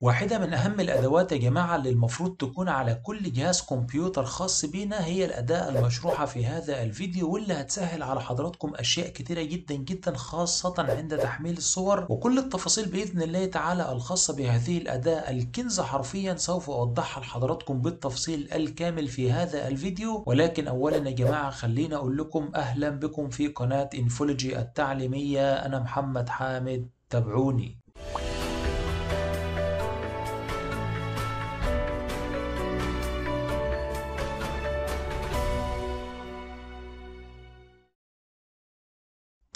واحدة من أهم الأدوات يا جماعة اللي المفروض تكون على كل جهاز كمبيوتر خاص بينا هي الأداة المشروحة في هذا الفيديو واللي هتسهل على حضراتكم أشياء كتيرة جدا جدا خاصة عند تحميل الصور وكل التفاصيل بإذن الله تعالى الخاصة بهذه الأداة الكنز حرفيا سوف أوضحها لحضراتكم بالتفصيل الكامل في هذا الفيديو ولكن أولا يا جماعة خلينا أقول لكم أهلا بكم في قناة إنفولوجي التعليمية أنا محمد حامد تابعوني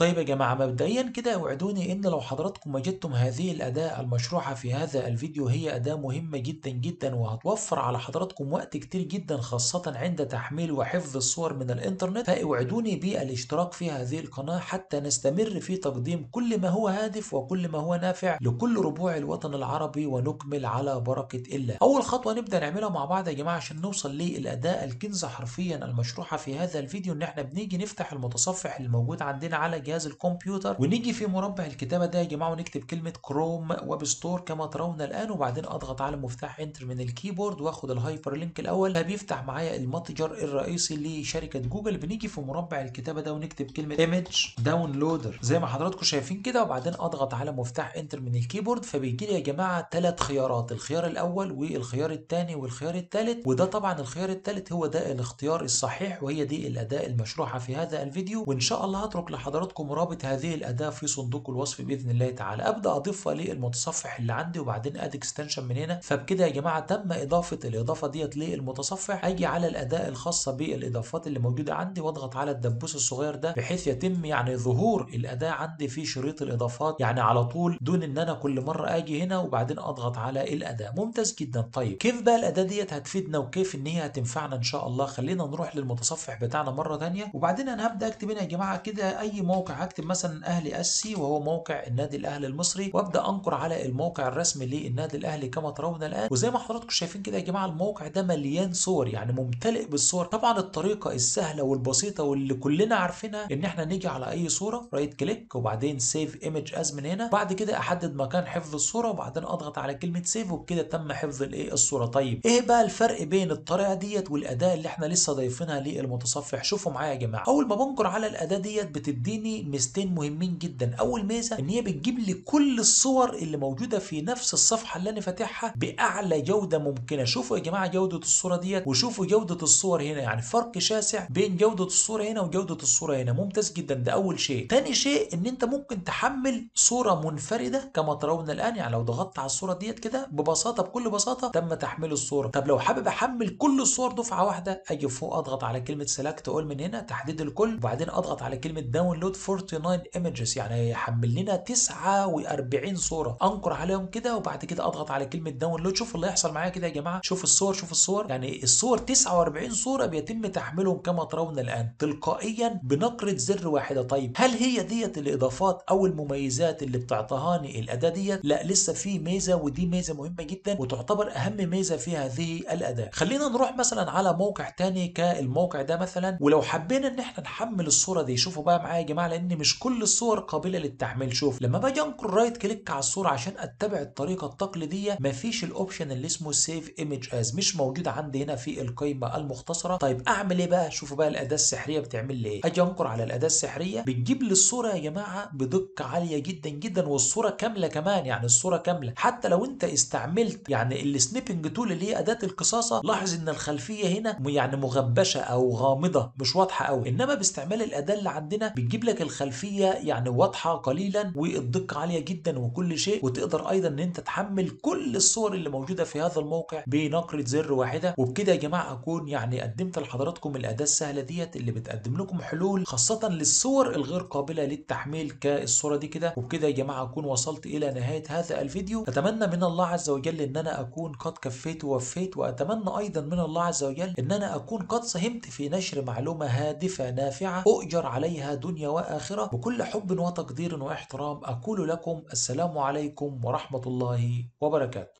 طيب يا جماعة مبدئيا كده اوعدوني ان لو حضراتكم وجدتم هذه الأداة المشروحة في هذا الفيديو هي أداة مهمة جدا جدا وهتوفر على حضراتكم وقت كتير جدا خاصة عند تحميل وحفظ الصور من الانترنت فاوعدوني بالاشتراك في هذه القناة حتى نستمر في تقديم كل ما هو هادف وكل ما هو نافع لكل ربوع الوطن العربي ونكمل على بركة الله أول خطوة نبدأ نعملها مع بعض يا جماعة عشان نوصل للأداة الكنز حرفيا المشروحة في هذا الفيديو ان احنا بنيجي نفتح المتصفح الموجود عندنا على جهاز الكمبيوتر ونيجي في مربع الكتابه ده يا جماعه ونكتب كلمه كروم ويب ستور كما ترون الان وبعدين اضغط على مفتاح انتر من الكيبورد واخد الهايبر لينك الاول فبيفتح معايا المتجر الرئيسي لشركه جوجل بنيجي في مربع الكتابه ده ونكتب كلمه ايمج داونلودر زي ما حضراتكم شايفين كده وبعدين اضغط على مفتاح انتر من الكيبورد فبيجي لي يا جماعه ثلاث خيارات الخيار الاول والخيار الثاني والخيار الثالث وده طبعا الخيار الثالث هو ده الاختيار الصحيح وهي دي الاداء المشروحه في هذا الفيديو وان شاء الله هترك لحضراتكم لكم رابط هذه الأداة في صندوق الوصف بإذن الله تعالى أبدأ أضيفها للمتصفح اللي عندي وبعدين أد اكستنشن من هنا فبكده يا جماعة تم إضافة الإضافة ديت للمتصفح أجي على الأداة الخاصة بالإضافات اللي موجودة عندي وأضغط على الدبوس الصغير ده بحيث يتم يعني ظهور الأداة عندي في شريط الإضافات يعني على طول دون إن أنا كل مرة أجي هنا وبعدين أضغط على الأداة ممتاز جدا طيب كيف بقى الأداة ديت هتفيدنا وكيف إن هي هتنفعنا إن شاء الله خلينا نروح للمتصفح بتاعنا مرة ثانية وبعدين أنا هبدأ أكتب هنا يا جماعة كده أي موقع هكتب مثلا اهلي اسي وهو موقع النادي الاهلي المصري وابدا انقر على الموقع الرسمي للنادي الاهلي كما ترون الان وزي ما حضراتكم شايفين كده يا جماعه الموقع ده مليان صور يعني ممتلئ بالصور طبعا الطريقه السهله والبسيطه واللي كلنا عارفينها ان احنا نيجي على اي صوره رايت كليك وبعدين سيف ايمج از من هنا بعد كده احدد مكان حفظ الصوره وبعدين اضغط على كلمه سيف وبكده تم حفظ الايه الصوره طيب ايه بقى الفرق بين الطريقه ديت والاداه اللي احنا لسه ضايفينها للمتصفح شوفوا معايا يا جماعه اول ما بنقر على الاداه ديت بتديني ميزتين مهمين جدا اول ميزه ان هي بتجيب لي كل الصور اللي موجوده في نفس الصفحه اللي انا فاتحها باعلى جوده ممكنه شوفوا يا جماعه جوده الصوره ديت وشوفوا جوده الصور هنا يعني فرق شاسع بين جوده الصوره هنا وجوده الصوره هنا ممتاز جدا ده اول شيء تاني شيء ان انت ممكن تحمل صوره منفرده كما ترون الان يعني لو ضغطت على الصوره ديت كده ببساطه بكل بساطه تم تحميل الصوره طب لو حابب احمل كل الصور دفعه واحده اجي فوق اضغط على كلمه سيلكت اول من هنا تحديد الكل وبعدين اضغط على كلمه داونلود 49 images يعني هيحمل لنا 49 صوره انقر عليهم كده وبعد كده اضغط على كلمه داونلود شوف اللي هيحصل معايا كده يا جماعه شوف الصور شوف الصور يعني الصور 49 صوره بيتم تحميلهم كما ترون الان تلقائيا بنقره زر واحده طيب هل هي ديت الاضافات او المميزات اللي لي الاداه ديت لا لسه في ميزه ودي ميزه مهمه جدا وتعتبر اهم ميزه في هذه الاداه خلينا نروح مثلا على موقع تاني كالموقع ده مثلا ولو حبينا ان احنا نحمل الصوره دي شوفوا بقى معايا يا جماعه على ان مش كل الصور قابله للتحميل شوف لما باجي انقر رايت كليك على الصوره عشان اتبع الطريقه التقليديه مفيش الاوبشن اللي اسمه سيف ايمج از مش موجود عندي هنا في القائمه المختصره طيب اعمل ايه بقى شوفوا بقى الاداه السحريه بتعمل لي ايه اجي انقر على الاداه السحريه بتجيب لي الصوره يا جماعه بدقه عاليه جدا جدا والصوره كامله كمان يعني الصوره كامله حتى لو انت استعملت يعني السنيبنج تول اللي هي اداه القصاصه لاحظ ان الخلفيه هنا يعني مغبشه او غامضه مش واضحه قوي انما باستعمال الاداه اللي عندنا بتجيب لك عندك الخلفيه يعني واضحه قليلا والدقه عاليه جدا وكل شيء وتقدر ايضا ان انت تحمل كل الصور اللي موجوده في هذا الموقع بنقره زر واحده وبكده يا جماعه اكون يعني قدمت لحضراتكم الاداه السهله ديت اللي بتقدم لكم حلول خاصه للصور الغير قابله للتحميل كالصوره دي كده وبكده يا جماعه اكون وصلت الى نهايه هذا الفيديو اتمنى من الله عز وجل ان انا اكون قد كفيت ووفيت واتمنى ايضا من الله عز وجل ان انا اكون قد ساهمت في نشر معلومه هادفه نافعه اؤجر عليها دنيا وآخرة والآخرة بكل حب وتقدير واحترام أقول لكم السلام عليكم ورحمة الله وبركاته